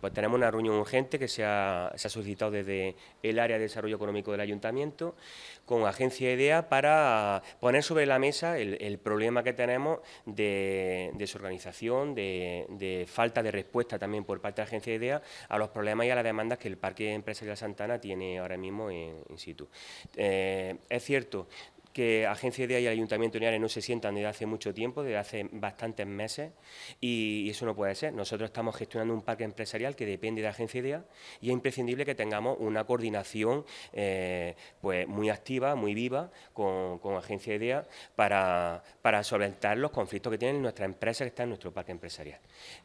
pues tenemos una reunión urgente que se ha, solicitado desde el área de desarrollo económico del ayuntamiento con Agencia IDEA e para poner sobre la mesa el, problema que tenemos de desorganización, de, falta de respuesta también por parte de Agencia IDEA e a los problemas y a las demandas que el Parque Empresarial Santana tiene ahora mismo en, in situ. Eh, es cierto que Agencia Idea y el Ayuntamiento de no se sientan desde hace mucho tiempo, desde hace bastantes meses, y, eso no puede ser. Nosotros estamos gestionando un parque empresarial que depende de Agencia Idea y es imprescindible que tengamos una coordinación eh, pues muy activa, muy viva con, Agencia Idea para, para solventar los conflictos que tienen nuestras empresas que están en nuestro parque empresarial.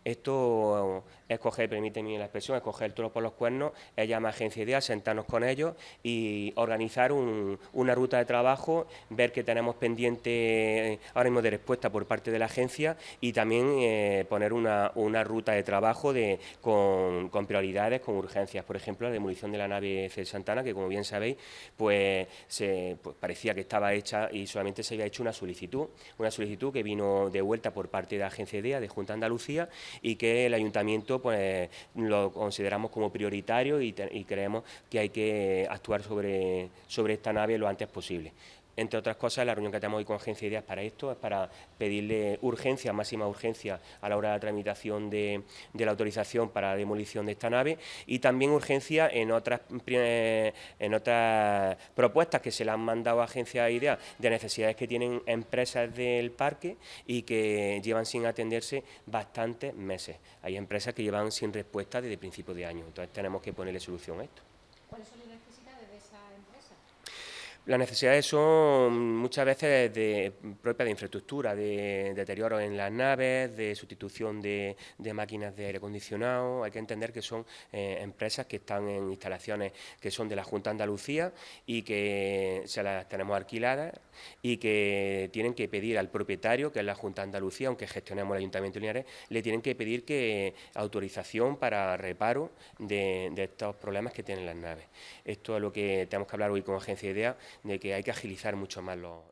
Esto es coger, permíteme la expresión, es coger el toro por los cuernos, es llamar a Agencia Idea, sentarnos con ellos y organizar una ruta de trabajo ver que tenemos pendiente eh, ahora mismo de respuesta por parte de la agencia y también eh, poner una, ruta de trabajo con, prioridades, con urgencias. Por ejemplo, la demolición de la nave Cel Santana, que como bien sabéis, pues, se, pues, parecía que estaba hecha y solamente se había hecho una solicitud, una solicitud que vino de vuelta por parte de la agencia IDEA, de Junta Andalucía, y que el ayuntamiento pues, lo consideramos como prioritario y, creemos que hay que actuar sobre esta nave lo antes posible. Entre otras cosas, la reunión que tenemos hoy con Agencia Ideas para esto es para pedirle urgencia, máxima urgencia, a la hora de la tramitación de, la autorización para la demolición de esta nave y también urgencia en otras, eh, en otras propuestas que se le han mandado a Agencia Ideas de necesidades que tienen empresas del parque y que llevan sin atenderse bastantes meses. Hay empresas que llevan sin respuesta desde principios de año, entonces tenemos que ponerle solución a esto. ¿Cuáles son las necesidades de esa empresa? Las necesidades son muchas veces de, propias de infraestructura, de, deterioro en las naves, de sustitución de, máquinas de aire acondicionado. Hay que entender que son eh, empresas que están en instalaciones que son de la Junta de Andalucía y que se las tenemos alquiladas y que tienen que pedir al propietario, que es la Junta de Andalucía, aunque gestionemos el Ayuntamiento de Linares, le tienen que pedir que autorización para reparo de, de estos problemas que tienen las naves. Esto es lo que tenemos que hablar hoy con Agencia IDEA de que hay que agilizar mucho más los,